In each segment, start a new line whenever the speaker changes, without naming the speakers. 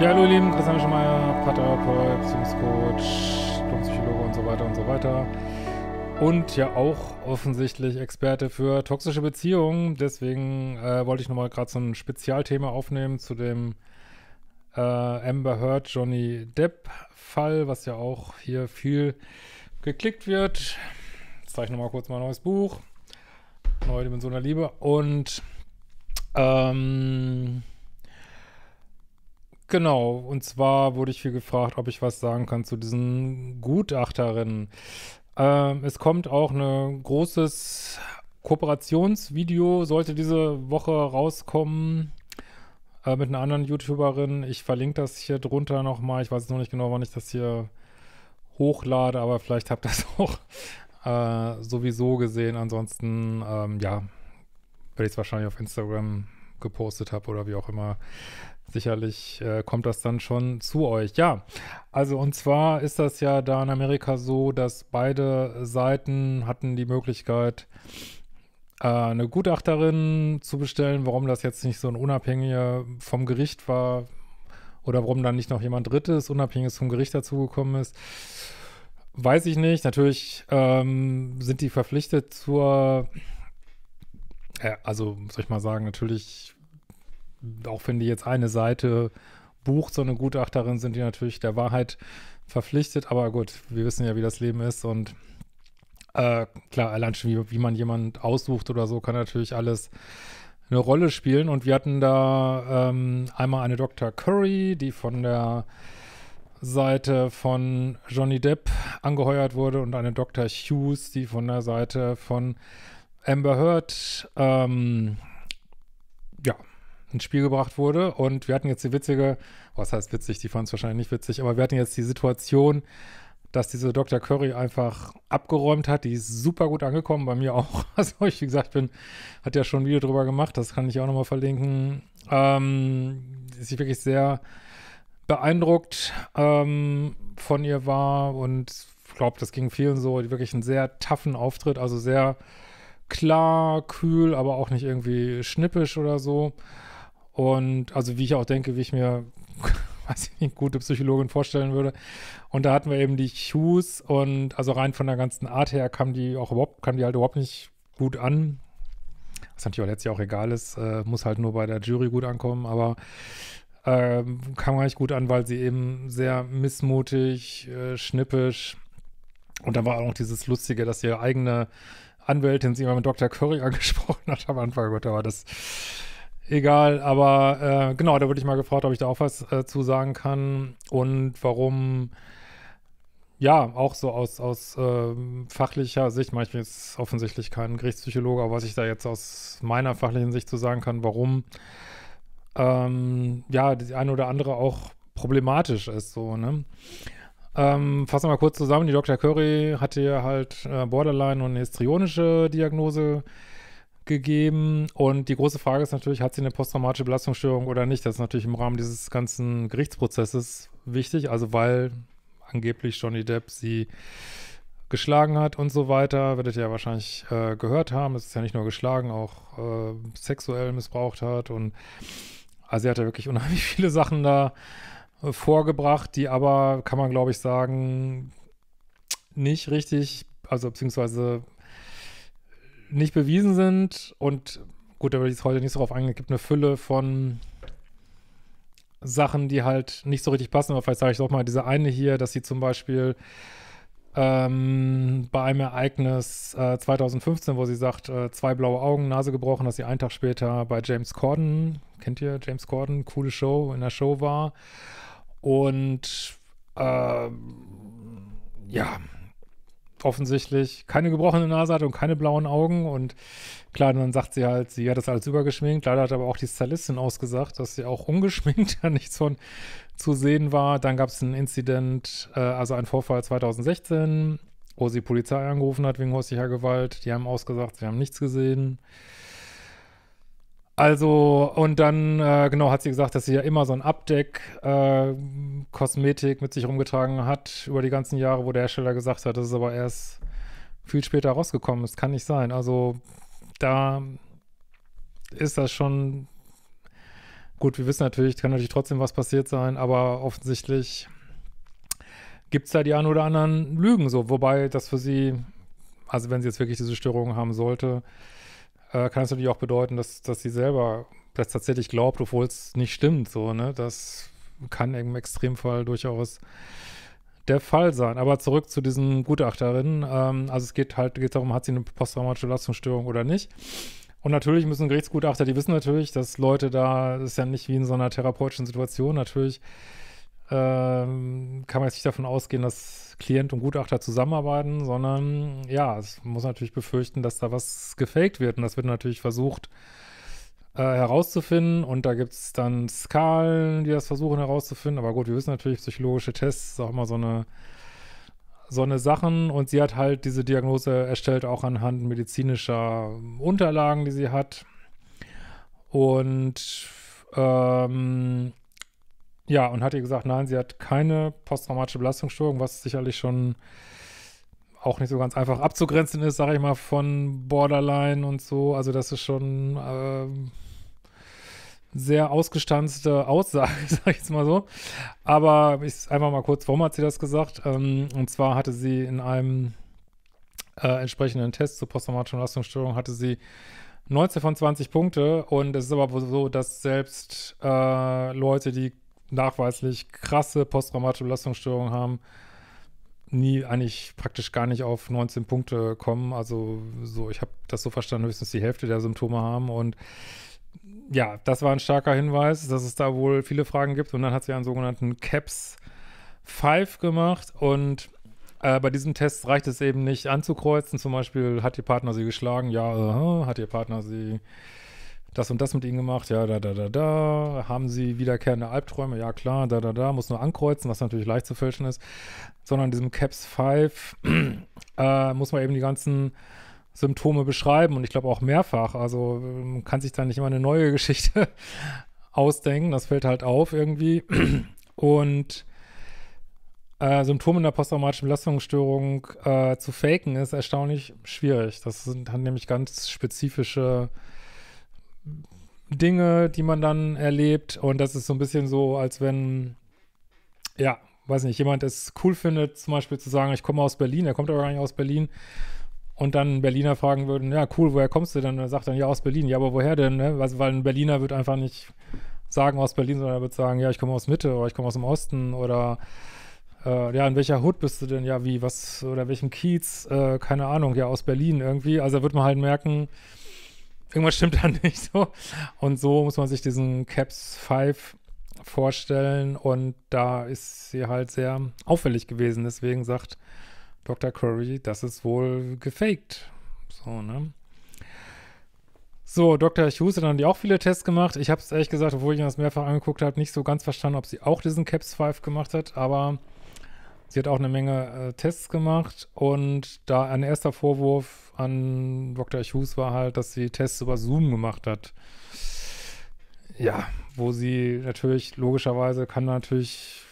Ja, hallo ihr Lieben, Christian Schmeier, Paartherapeut, Beziehungscoach, Diplompsychologe und so weiter und so weiter. Und ja auch offensichtlich Experte für toxische Beziehungen. Deswegen äh, wollte ich nochmal gerade so ein Spezialthema aufnehmen zu dem äh, Amber Heard Johnny Depp Fall, was ja auch hier viel geklickt wird. Jetzt zeige ich nochmal kurz mein neues Buch. Neue Dimension der Liebe. Und ähm, Genau, und zwar wurde ich viel gefragt, ob ich was sagen kann zu diesen Gutachterinnen. Ähm, es kommt auch ein großes Kooperationsvideo, sollte diese Woche rauskommen äh, mit einer anderen YouTuberin. Ich verlinke das hier drunter nochmal. Ich weiß jetzt noch nicht genau, wann ich das hier hochlade, aber vielleicht habt ihr das auch äh, sowieso gesehen. Ansonsten, ähm, ja, werde ich es wahrscheinlich auf Instagram gepostet habe oder wie auch immer. Sicherlich äh, kommt das dann schon zu euch. Ja, also und zwar ist das ja da in Amerika so, dass beide Seiten hatten die Möglichkeit, äh, eine Gutachterin zu bestellen, warum das jetzt nicht so ein unabhängiger vom Gericht war oder warum dann nicht noch jemand Drittes, unabhängiges vom Gericht dazugekommen ist. Weiß ich nicht. Natürlich ähm, sind die verpflichtet zur, äh, also soll ich mal sagen, natürlich auch wenn die jetzt eine Seite bucht, so eine Gutachterin, sind die natürlich der Wahrheit verpflichtet. Aber gut, wir wissen ja, wie das Leben ist und äh, klar, allein schon, wie, wie man jemand aussucht oder so, kann natürlich alles eine Rolle spielen. Und wir hatten da ähm, einmal eine Dr. Curry, die von der Seite von Johnny Depp angeheuert wurde und eine Dr. Hughes, die von der Seite von Amber Heard ähm, ja, ins Spiel gebracht wurde. Und wir hatten jetzt die witzige, was heißt witzig, die fand es wahrscheinlich nicht witzig, aber wir hatten jetzt die Situation, dass diese Dr. Curry einfach abgeräumt hat. Die ist super gut angekommen, bei mir auch. Also ich, wie gesagt, bin, hat ja schon ein Video drüber gemacht, das kann ich auch nochmal verlinken. Ähm, ist wirklich sehr beeindruckt ähm, von ihr war und ich glaube, das ging vielen so, die wirklich einen sehr taffen Auftritt, also sehr klar, kühl, aber auch nicht irgendwie schnippisch oder so. Und also wie ich auch denke, wie ich mir weiß ich, eine gute Psychologin vorstellen würde. Und da hatten wir eben die Hughes und also rein von der ganzen Art her kam die auch überhaupt, kam die halt überhaupt nicht gut an. Was natürlich auch letztlich auch egal ist, äh, muss halt nur bei der Jury gut ankommen, aber äh, kam gar nicht gut an, weil sie eben sehr missmutig, äh, schnippisch und da war auch noch dieses Lustige, dass ihr eigene Anwältin sie immer mit Dr. Curry angesprochen hat am Anfang. Gott, aber das Egal, aber äh, genau, da wurde ich mal gefragt, ob ich da auch was äh, zu sagen kann und warum, ja, auch so aus, aus äh, fachlicher Sicht, ich bin jetzt offensichtlich kein Gerichtspsychologe, aber was ich da jetzt aus meiner fachlichen Sicht zu sagen kann, warum, ähm, ja, die eine oder andere auch problematisch ist, so, ne? Ähm, fassen wir mal kurz zusammen. Die Dr. Curry hatte halt äh, Borderline und eine histrionische Diagnose gegeben. Und die große Frage ist natürlich, hat sie eine posttraumatische Belastungsstörung oder nicht? Das ist natürlich im Rahmen dieses ganzen Gerichtsprozesses wichtig, also weil angeblich Johnny Depp sie geschlagen hat und so weiter. Werdet ihr ja wahrscheinlich äh, gehört haben. Es ist ja nicht nur geschlagen, auch äh, sexuell missbraucht hat. Und also sie hat ja wirklich unheimlich viele Sachen da äh, vorgebracht, die aber, kann man glaube ich sagen, nicht richtig, also beziehungsweise nicht bewiesen sind und gut, da würde ich es heute nicht so drauf eingehen, es gibt eine Fülle von Sachen, die halt nicht so richtig passen, aber vielleicht sage ich doch mal diese eine hier, dass sie zum Beispiel ähm, bei einem Ereignis äh, 2015, wo sie sagt, äh, zwei blaue Augen, Nase gebrochen, dass sie einen Tag später bei James Corden, kennt ihr James Corden, coole Show, in der Show war und äh, ja, offensichtlich keine gebrochene Nase hat und keine blauen Augen. Und klar, dann sagt sie halt, sie hat das alles übergeschminkt. Leider hat aber auch die Stylistin ausgesagt, dass sie auch ungeschminkt ja nichts von zu sehen war. Dann gab es einen Inzident, äh, also einen Vorfall 2016, wo sie Polizei angerufen hat wegen häuslicher Gewalt. Die haben ausgesagt, sie haben nichts gesehen. Also, und dann, äh, genau, hat sie gesagt, dass sie ja immer so ein Abdeck-Kosmetik äh, mit sich rumgetragen hat über die ganzen Jahre, wo der Hersteller gesagt hat, das ist aber erst viel später rausgekommen. Das kann nicht sein. Also, da ist das schon gut. Wir wissen natürlich, kann natürlich trotzdem was passiert sein, aber offensichtlich gibt es da die ein oder anderen Lügen so. Wobei das für sie, also wenn sie jetzt wirklich diese Störungen haben sollte, äh, kann es natürlich auch bedeuten, dass, dass sie selber das tatsächlich glaubt, obwohl es nicht stimmt. So, ne? Das kann im Extremfall durchaus der Fall sein. Aber zurück zu diesen Gutachterinnen. Ähm, also es geht halt geht darum, hat sie eine posttraumatische Belastungsstörung oder nicht. Und natürlich müssen Gerichtsgutachter, die wissen natürlich, dass Leute da, das ist ja nicht wie in so einer therapeutischen Situation, natürlich ähm, kann man jetzt nicht davon ausgehen, dass Klient und Gutachter zusammenarbeiten, sondern ja, es muss natürlich befürchten, dass da was gefaked wird. Und das wird natürlich versucht äh, herauszufinden. Und da gibt es dann Skalen, die das versuchen herauszufinden. Aber gut, wir wissen natürlich, psychologische Tests ist auch immer so eine, so eine Sachen. Und sie hat halt diese Diagnose erstellt, auch anhand medizinischer Unterlagen, die sie hat. Und ähm, ja, und hat ihr gesagt, nein, sie hat keine posttraumatische Belastungsstörung, was sicherlich schon auch nicht so ganz einfach abzugrenzen ist, sage ich mal, von Borderline und so. Also das ist schon äh, sehr ausgestanzte Aussage, sage ich jetzt mal so. Aber ich, einfach mal kurz, warum hat sie das gesagt? Ähm, und zwar hatte sie in einem äh, entsprechenden Test zur posttraumatischen Belastungsstörung, hatte sie 19 von 20 Punkte. Und es ist aber so, dass selbst äh, Leute, die nachweislich krasse posttraumatische Belastungsstörungen haben, nie eigentlich praktisch gar nicht auf 19 Punkte kommen. Also so, ich habe das so verstanden, höchstens die Hälfte der Symptome haben und ja, das war ein starker Hinweis, dass es da wohl viele Fragen gibt und dann hat sie einen sogenannten CAPS 5 gemacht und äh, bei diesem Test reicht es eben nicht anzukreuzen, zum Beispiel hat ihr Partner sie geschlagen, ja, äh, hat ihr Partner sie das und das mit ihnen gemacht, ja, da, da, da, da, haben sie wiederkehrende Albträume, ja klar, da, da, da, muss nur ankreuzen, was natürlich leicht zu fälschen ist, sondern in diesem CAPS 5 äh, muss man eben die ganzen Symptome beschreiben und ich glaube auch mehrfach, also man ähm, kann sich da nicht immer eine neue Geschichte ausdenken, das fällt halt auf irgendwie und äh, Symptome der posttraumatischen Belastungsstörung äh, zu faken, ist erstaunlich schwierig. Das sind, haben nämlich ganz spezifische äh, Dinge, die man dann erlebt. Und das ist so ein bisschen so, als wenn, ja, weiß nicht, jemand es cool findet, zum Beispiel zu sagen, ich komme aus Berlin, er kommt aber gar nicht aus Berlin. Und dann Berliner fragen würden, ja, cool, woher kommst du denn? Und er sagt dann, ja, aus Berlin. Ja, aber woher denn? Also, weil ein Berliner wird einfach nicht sagen aus Berlin, sondern er wird sagen, ja, ich komme aus Mitte oder ich komme aus dem Osten oder äh, ja, in welcher Hut bist du denn? Ja, wie, was, oder welchem Kiez? Äh, keine Ahnung, ja, aus Berlin irgendwie. Also da wird man halt merken, irgendwas stimmt da nicht so. Und so muss man sich diesen Caps 5 vorstellen und da ist sie halt sehr auffällig gewesen. Deswegen sagt Dr. Curry, das ist wohl gefaked. So, ne? So, Dr. Hughes hat dann die auch viele Tests gemacht. Ich habe es ehrlich gesagt, obwohl ich mir das mehrfach angeguckt habe, nicht so ganz verstanden, ob sie auch diesen Caps 5 gemacht hat, aber Sie hat auch eine Menge äh, Tests gemacht und da ein erster Vorwurf an Dr. Hughes war halt, dass sie Tests über Zoom gemacht hat. Ja, wo sie natürlich, logischerweise kann natürlich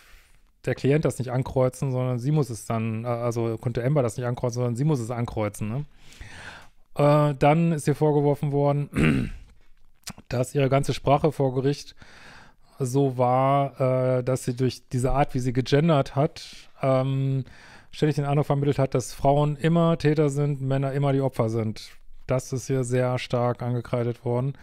der Klient das nicht ankreuzen, sondern sie muss es dann, äh, also konnte Ember das nicht ankreuzen, sondern sie muss es ankreuzen. Ne? Äh, dann ist ihr vorgeworfen worden, dass ihre ganze Sprache vor Gericht so war, äh, dass sie durch diese Art, wie sie gegendert hat, ähm, ständig den Eindruck vermittelt hat, dass Frauen immer Täter sind, Männer immer die Opfer sind. Das ist hier sehr stark angekreidet worden.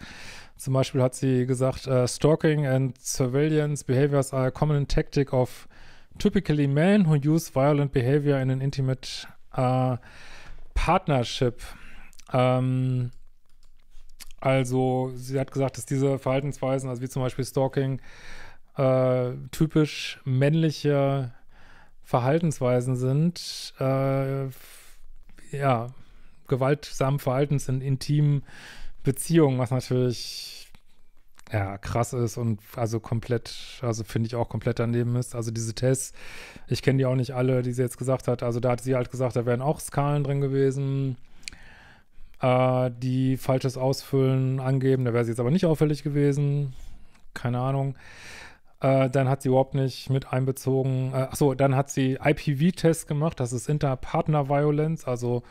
Zum Beispiel hat sie gesagt, uh, Stalking and Surveillance Behaviors are a common tactic of typically men who use violent behavior in an intimate uh, partnership. Ähm, also sie hat gesagt, dass diese Verhaltensweisen, also wie zum Beispiel Stalking, äh, typisch männliche Verhaltensweisen sind, äh, ja, gewaltsamen Verhaltens in intimen Beziehungen, was natürlich ja krass ist und also komplett, also finde ich auch komplett daneben ist. Also diese Tests, ich kenne die auch nicht alle, die sie jetzt gesagt hat. Also da hat sie halt gesagt, da wären auch Skalen drin gewesen äh, die falsches Ausfüllen angeben. Da wäre sie jetzt aber nicht auffällig gewesen. Keine Ahnung. Äh, dann hat sie überhaupt nicht mit einbezogen. Äh, achso, dann hat sie IPV-Tests gemacht. Das ist Interpartner-Violence, also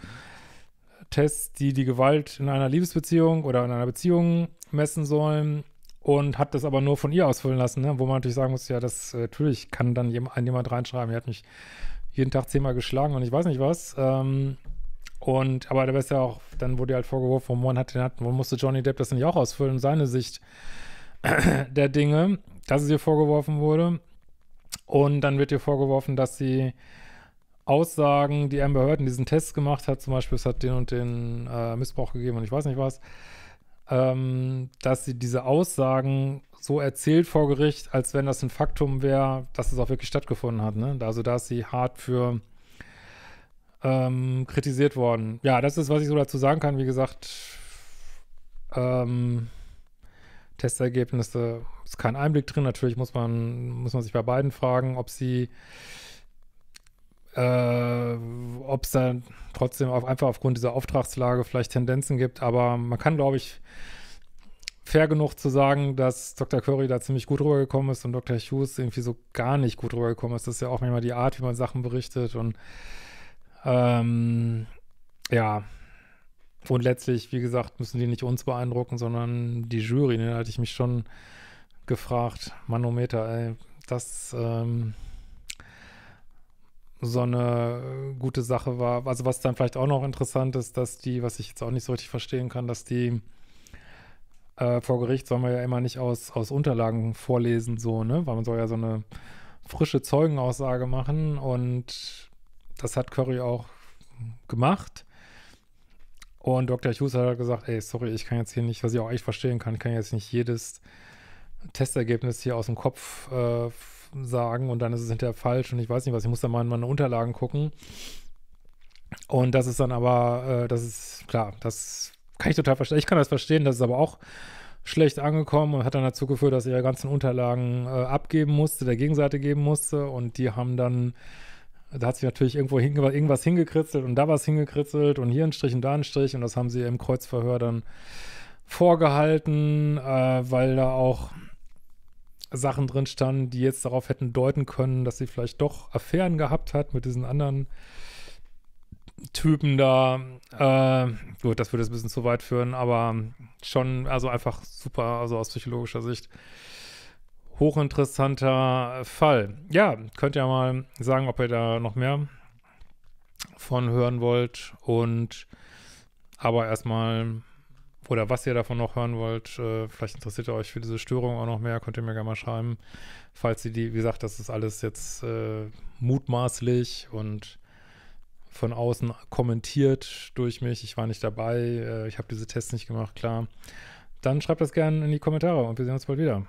Tests, die die Gewalt in einer Liebesbeziehung oder in einer Beziehung messen sollen und hat das aber nur von ihr ausfüllen lassen, ne? wo man natürlich sagen muss, ja, das äh, natürlich kann dann jemand, jemand reinschreiben, er hat mich jeden Tag zehnmal geschlagen und ich weiß nicht was. Ähm, und, aber da ist ja auch, dann wurde halt vorgeworfen, von One hat den hatten, warum musste Johnny Depp das nicht auch ausfüllen, seine Sicht der Dinge, dass es ihr vorgeworfen wurde. Und dann wird ihr vorgeworfen, dass sie Aussagen, die Amber Heard in diesen Tests gemacht hat, zum Beispiel, es hat den und den äh, Missbrauch gegeben und ich weiß nicht was, ähm, dass sie diese Aussagen so erzählt vor Gericht, als wenn das ein Faktum wäre, dass es auch wirklich stattgefunden hat. Ne? Also da ist sie hart für ähm, kritisiert worden. Ja, das ist, was ich so dazu sagen kann. Wie gesagt, ähm, Testergebnisse ist kein Einblick drin. Natürlich muss man, muss man sich bei beiden fragen, ob sie, äh, ob es da trotzdem auf, einfach aufgrund dieser Auftragslage vielleicht Tendenzen gibt. Aber man kann, glaube ich, fair genug zu sagen, dass Dr. Curry da ziemlich gut rübergekommen ist und Dr. Hughes irgendwie so gar nicht gut rübergekommen ist. Das ist ja auch manchmal die Art, wie man Sachen berichtet und ähm, ja. Und letztlich, wie gesagt, müssen die nicht uns beeindrucken, sondern die Jury. Ne, da hatte ich mich schon gefragt, Manometer, ey, das ähm, so eine gute Sache war. Also was dann vielleicht auch noch interessant ist, dass die, was ich jetzt auch nicht so richtig verstehen kann, dass die äh, vor Gericht soll man ja immer nicht aus, aus Unterlagen vorlesen, so, ne? Weil man soll ja so eine frische Zeugenaussage machen und das hat Curry auch gemacht. Und Dr. Hughes hat gesagt, ey, sorry, ich kann jetzt hier nicht, was ich auch echt verstehen kann, ich kann jetzt nicht jedes Testergebnis hier aus dem Kopf äh, sagen und dann ist es hinterher falsch und ich weiß nicht was, ich muss dann mal in meine Unterlagen gucken. Und das ist dann aber, äh, das ist klar, das kann ich total verstehen. Ich kann das verstehen, das ist aber auch schlecht angekommen und hat dann dazu geführt, dass er ihre ganzen Unterlagen äh, abgeben musste, der Gegenseite geben musste und die haben dann da hat sich natürlich irgendwo hinge irgendwas hingekritzelt und da was hingekritzelt und hier ein Strich und da ein Strich und das haben sie im Kreuzverhör dann vorgehalten, äh, weil da auch Sachen drin standen, die jetzt darauf hätten deuten können, dass sie vielleicht doch Affären gehabt hat mit diesen anderen Typen da. Äh, gut, das würde jetzt ein bisschen zu weit führen, aber schon, also einfach super, also aus psychologischer Sicht hochinteressanter Fall. Ja, könnt ihr mal sagen, ob ihr da noch mehr von hören wollt und aber erstmal oder was ihr davon noch hören wollt, äh, vielleicht interessiert ihr euch für diese Störung auch noch mehr, könnt ihr mir gerne mal schreiben. Falls ihr die, wie gesagt, das ist alles jetzt äh, mutmaßlich und von außen kommentiert durch mich. Ich war nicht dabei, äh, ich habe diese Tests nicht gemacht, klar. Dann schreibt das gerne in die Kommentare und wir sehen uns bald wieder.